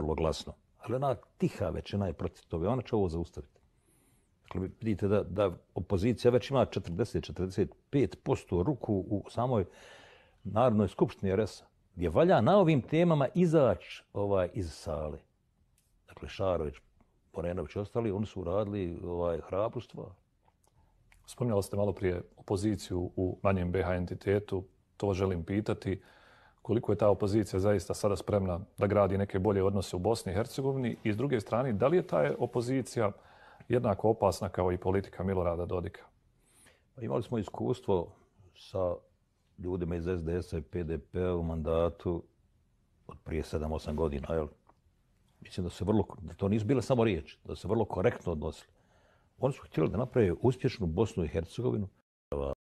vrlo glasno. Ali ona tiha većina je protiv toga, ona će ovo zaustaviti. Dakle, vidite da, da opozicija već ima 40-45% ruku u samoj Narodnoj skupštini RS-a, gdje valja na ovim temama izaći ovaj, iz sale. Dakle, Šarović, Porenović i ostali, oni su uradili ovaj, hrabru stvar. Spomnjali ste malo prije opoziciju u manjem BH entitetu, to želim pitati koliko je ta opozicija zaista sada spremna da gradi neke bolje odnose u Bosni i Hercegovini i s druge strane, da li je ta opozicija jednako opasna kao i politika Milorada Dodika? Pa imali smo iskustvo sa ljudima iz SDS-a i PDP a p-a u mandatu od prije 7-8 godina. Jel? Mislim da se vrlo, da to nisu bile samo riječi, da se vrlo korektno odnosili. Oni su htjeli da naprave uspješnu Bosnu i Hercegovinu